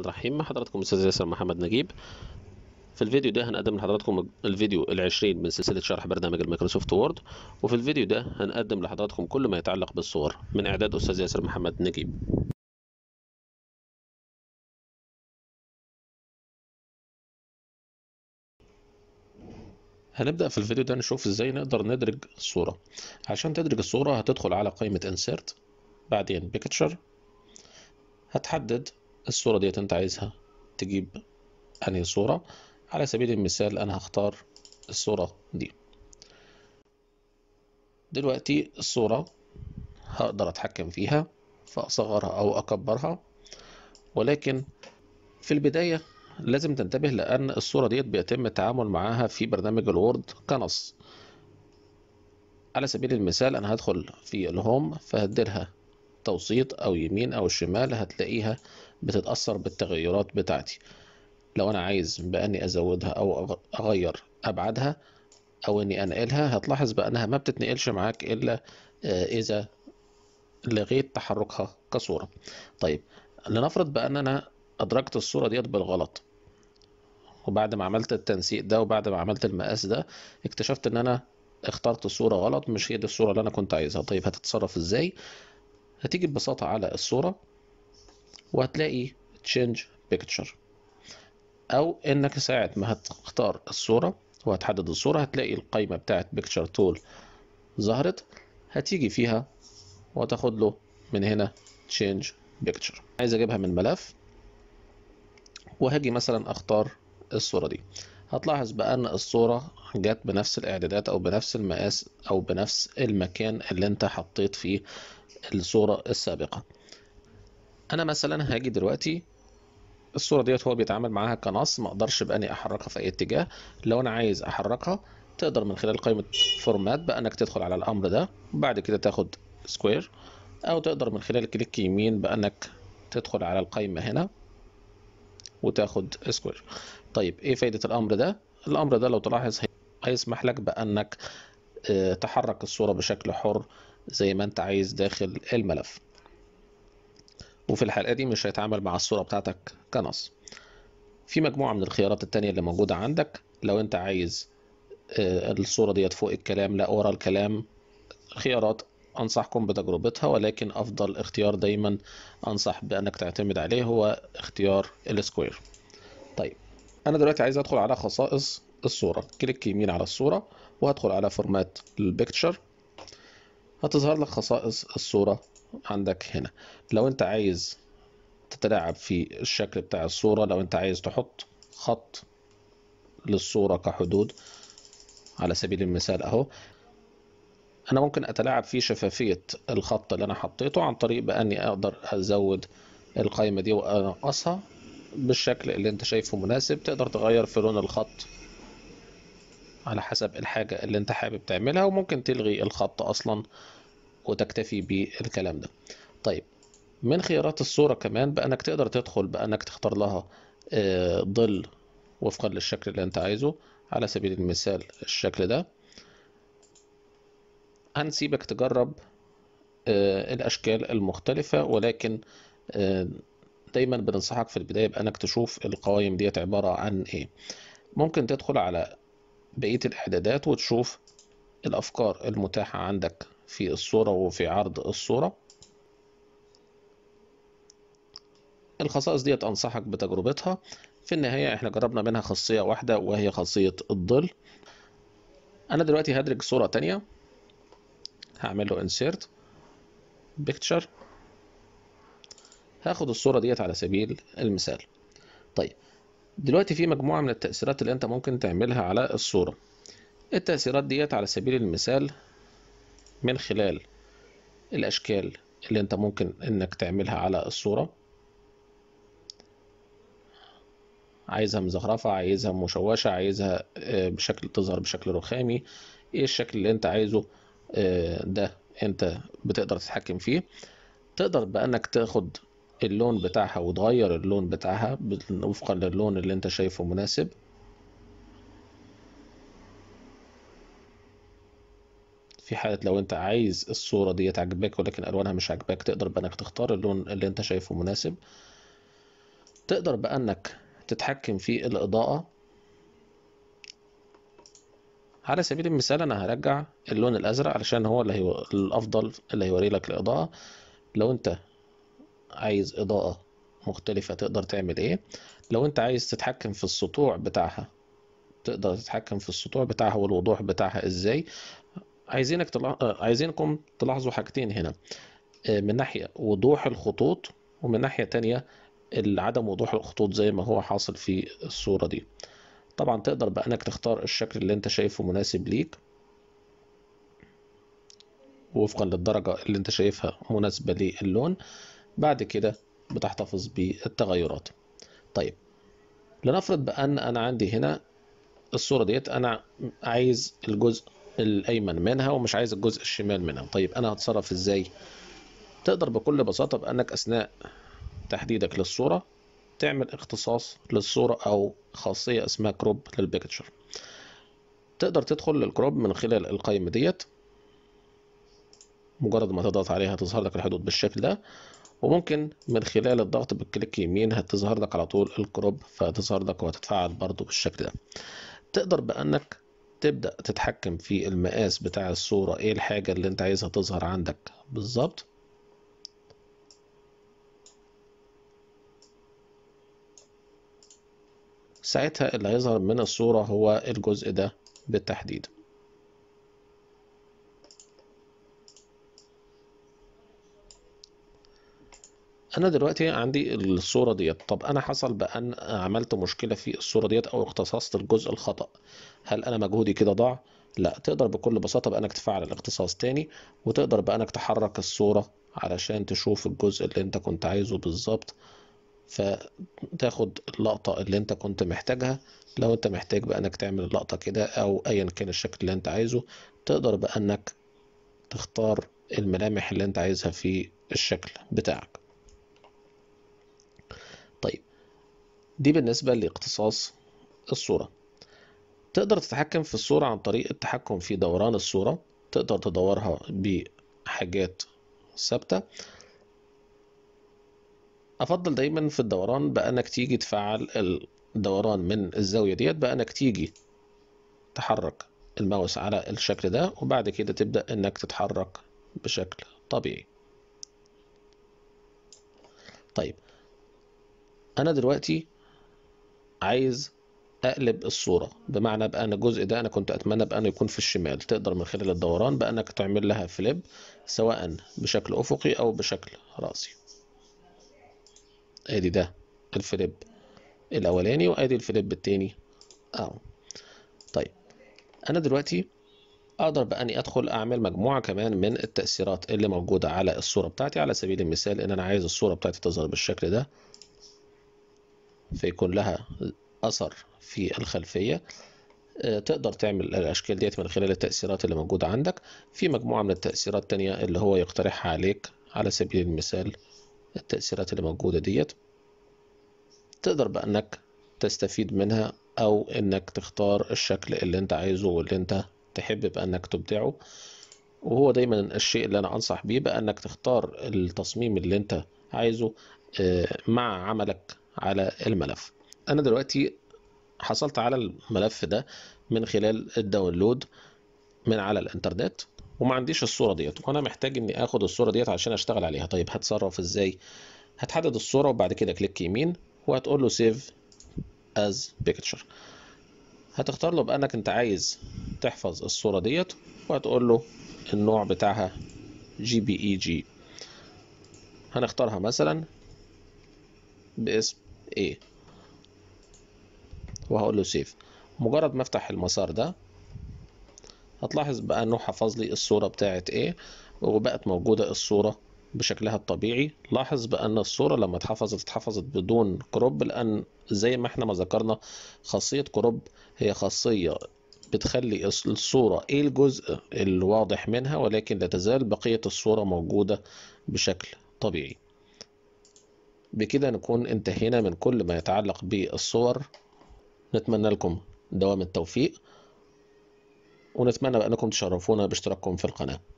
الرحمن الرحيم مع حضراتكم استاذ ياسر محمد نجيب في الفيديو ده هنقدم لحضراتكم الفيديو العشرين من سلسلة شرح برنامج الميكروسوفت وورد وفي الفيديو ده هنقدم لحضراتكم كل ما يتعلق بالصور من إعداد أستاذ ياسر محمد نجيب هنبدأ في الفيديو ده نشوف ازاي نقدر ندرج الصورة عشان تدرج الصورة هتدخل على قائمة insert بعدين picture هتحدد الصورة ديت انت عايزها تجيب انهي صورة على سبيل المثال انا هختار الصورة دي دلوقتي الصورة هقدر اتحكم فيها فاصغرها او اكبرها ولكن في البداية لازم تنتبه لأن الصورة ديت بيتم التعامل معاها في برنامج الوورد كنص على سبيل المثال أنا هدخل في الهوم فهدرها توسيط أو يمين أو شمال هتلاقيها بتتأثر بالتغيرات بتاعتي لو أنا عايز بأني أزودها أو أغير أبعادها أو إني أنقلها هتلاحظ بأنها ما بتتنقلش معاك إلا آه، إذا لغيت تحركها كصورة طيب لنفرض بأن أنا أدركت الصورة ديت بالغلط وبعد ما عملت التنسيق ده وبعد ما عملت المقاس ده اكتشفت ان انا اخترت الصورة غلط مش هي دي الصورة اللي انا كنت عايزها طيب هتتصرف ازاي هتيجي ببساطة على الصورة وهتلاقي change picture او انك ساعة ما هتختار الصورة وهتحدد الصورة هتلاقي القايمة بتاعت picture tool ظهرت هتيجي فيها وتاخد له من هنا change picture عايز اجيبها من ملف وهاجي مثلا اختار الصورة دي هتلاحظ بقى ان الصورة جت بنفس الاعدادات او بنفس المقاس او بنفس المكان اللي انت حطيت فيه الصورة السابقة انا مثلا هاجي دلوقتي الصوره ديت هو بيتعامل معاها كنص ما اقدرش باني احركها في اي اتجاه لو انا عايز احركها تقدر من خلال قائمه فورمات بانك تدخل على الامر ده وبعد كده تاخد سكوير او تقدر من خلال كليك يمين بانك تدخل على القائمه هنا وتاخد سكوير طيب ايه فايده الامر ده الامر ده لو تلاحظ هيسمح لك بانك آه، تحرك الصوره بشكل حر زي ما انت عايز داخل الملف وفي الحلقة دي مش هيتعامل مع الصورة بتاعتك كنص في مجموعة من الخيارات التانية اللي موجودة عندك لو انت عايز آه، الصورة ديت فوق الكلام لا ورا الكلام خيارات أنصحكم بتجربتها ولكن أفضل اختيار دايما أنصح بأنك تعتمد عليه هو اختيار السكوير طيب أنا دلوقتي عايز أدخل على خصائص الصورة كليك يمين على الصورة وهدخل على فورمات البيكتشر هتظهر لك خصائص الصورة عندك هنا لو انت عايز تتلاعب في الشكل بتاع الصورة لو انت عايز تحط خط للصورة كحدود على سبيل المثال اهو انا ممكن اتلاعب في شفافية الخط اللي انا حطيته عن طريق باني اقدر ازود القائمة دي وانقصها بالشكل اللي انت شايفه مناسب تقدر تغير في لون الخط على حسب الحاجة اللي انت حابب تعملها وممكن تلغي الخط اصلا وتكتفي بالكلام ده طيب من خيارات الصورة كمان بأنك تقدر تدخل بأنك تختار لها آه، ظل وفقا للشكل اللي انت عايزه على سبيل المثال الشكل ده هنسيبك تجرب آه، الأشكال المختلفة ولكن آه، دايما بننصحك في البداية بأنك تشوف القوائم ديت عبارة عن إيه ممكن تدخل على بقية الإعدادات وتشوف الأفكار المتاحة عندك في الصورة وفي عرض الصورة الخصائص ديت أنصحك بتجربتها في النهاية احنا جربنا منها خاصية واحدة وهي خاصية الظل أنا دلوقتي هدرج صورة تانية هعمل له insert picture هاخد الصورة ديت على سبيل المثال طيب دلوقتي في مجموعة من التأثيرات اللي انت ممكن تعملها على الصورة التأثيرات ديت على سبيل المثال من خلال الأشكال اللي أنت ممكن إنك تعملها على الصورة عايزها مزخرفة عايزها مشوشة عايزها آه، بشكل تظهر بشكل رخامي ايه الشكل اللي انت عايزه آه، ده انت بتقدر تتحكم فيه تقدر بانك تاخد اللون بتاعها وتغير اللون بتاعها وفقا للون اللي انت شايفه مناسب في حالة لو انت عايز الصورة دي تعجبك ولكن الوانها مش عاجباك تقدر بانك تختار اللون اللي انت شايفه مناسب تقدر بانك تتحكم في الاضاءة على سبيل المثال انا هرجع اللون الازرق علشان هو اللي هو الافضل اللي هيوري لك الاضاءة لو انت عايز اضاءة مختلفة تقدر تعمل ايه لو انت عايز تتحكم في السطوع بتاعها تقدر تتحكم في السطوع بتاعها والوضوح بتاعها ازاي عايزينك تلا... آه، عايزينكم تلاحظوا حاجتين هنا آه، من ناحية وضوح الخطوط ومن ناحية تانية عدم وضوح الخطوط زي ما هو حاصل في الصورة دي طبعا تقدر بأنك تختار الشكل اللي انت شايفه مناسب ليك وفقا للدرجة اللي انت شايفها مناسبة للون بعد كده بتحتفظ بالتغيرات طيب لنفرض بأن أنا عندي هنا الصورة ديت أنا عايز الجزء الايمن منها ومش عايز الجزء الشمال منها طيب انا هتصرف ازاي تقدر بكل بساطة بأنك أثناء تحديدك للصورة تعمل اختصاص للصورة أو خاصية اسمها كروب للبيكتشر تقدر تدخل للكروب من خلال القائمة ديت مجرد ما تضغط عليها تظهر لك الحدود بالشكل ده وممكن من خلال الضغط بالكليك يمين هتظهر لك على طول الكروب فتظهر لك وهتتفعل برضو بالشكل ده تقدر بأنك تبدأ تتحكم في المقاس بتاع الصورة ايه الحاجة اللي انت عايزها تظهر عندك بالظبط ساعتها اللي هيظهر من الصورة هو الجزء ده بالتحديد انا دلوقتي عندي الصوره ديت طب انا حصل بان عملت مشكله في الصوره ديت او اختصصت الجزء الخطا هل انا مجهودي كده ضاع لا تقدر بكل بساطه بانك تفعل الاختصاص تاني وتقدر بانك تحرك الصوره علشان تشوف الجزء اللي انت كنت عايزه بالظبط فتاخد اللقطه اللي انت كنت محتاجها لو انت محتاج بانك تعمل اللقطه كده او ايا كان الشكل اللي انت عايزه تقدر بانك تختار الملامح اللي انت عايزها في الشكل بتاعك طيب دي بالنسبه لاختصاص الصوره تقدر تتحكم في الصورة عن طريق التحكم في دوران الصورة تقدر تدورها بحاجات ثابتة أفضل دايما في الدوران بأنك تيجي تفعل الدوران من الزاوية ديت بأنك تيجي تحرك الماوس على الشكل ده وبعد كده تبدأ إنك تتحرك بشكل طبيعي طيب أنا دلوقتي عايز اقلب الصوره بمعنى بقى ان الجزء ده انا كنت اتمنى بقى انه يكون في الشمال تقدر من خلال الدوران بقى انك تعمل لها فليب سواء بشكل افقي او بشكل راسي ادي ده الفليب الاولاني وادي الفليب التاني اهو طيب انا دلوقتي اقدر بقى اني ادخل اعمل مجموعه كمان من التاثيرات اللي موجوده على الصوره بتاعتي على سبيل المثال ان انا عايز الصوره بتاعتي تظهر بالشكل ده فيكون لها أثر في الخلفية آه، تقدر تعمل الأشكال ديت من خلال التأثيرات اللي موجودة عندك في مجموعة من التأثيرات الثانيه اللي هو يقترحها عليك على سبيل المثال التأثيرات اللي موجودة ديت تقدر بأنك تستفيد منها أو إنك تختار الشكل اللي أنت عايزه واللي أنت تحب بأنك تبدعه وهو دايما الشيء اللي أنا أنصح بيه بأنك تختار التصميم اللي أنت عايزه آه، مع عملك على الملف أنا دلوقتي حصلت على الملف ده من خلال الداونلود من على الانترنت وما عنديش الصورة ديت وانا محتاج اني اخد الصورة ديت عشان اشتغل عليها طيب هتصرف ازاي هتحدد الصورة وبعد كده كليك يمين وهتقول له سيف از بيكتشر هتختار له بانك انت عايز تحفظ الصورة ديت وهتقول له النوع بتاعها جي بي اي جي هنختارها مثلا باسم ايه وهقول له سيف مجرد ما افتح المسار ده هتلاحظ بقى انه حفظ لي الصوره بتاعت ايه وبقت موجوده الصوره بشكلها الطبيعي لاحظ بان الصوره لما اتحفظت اتحفظت بدون كروب لان زي ما احنا ما ذكرنا خاصيه كروب هي خاصيه بتخلي الصورة ايه الجزء الواضح منها ولكن لا تزال بقية الصورة موجودة بشكل طبيعي بكده نكون انتهينا من كل ما يتعلق بالصور نتمنى لكم دوام التوفيق ونتمنى بأنكم تشرفونا باشتراككم في القناة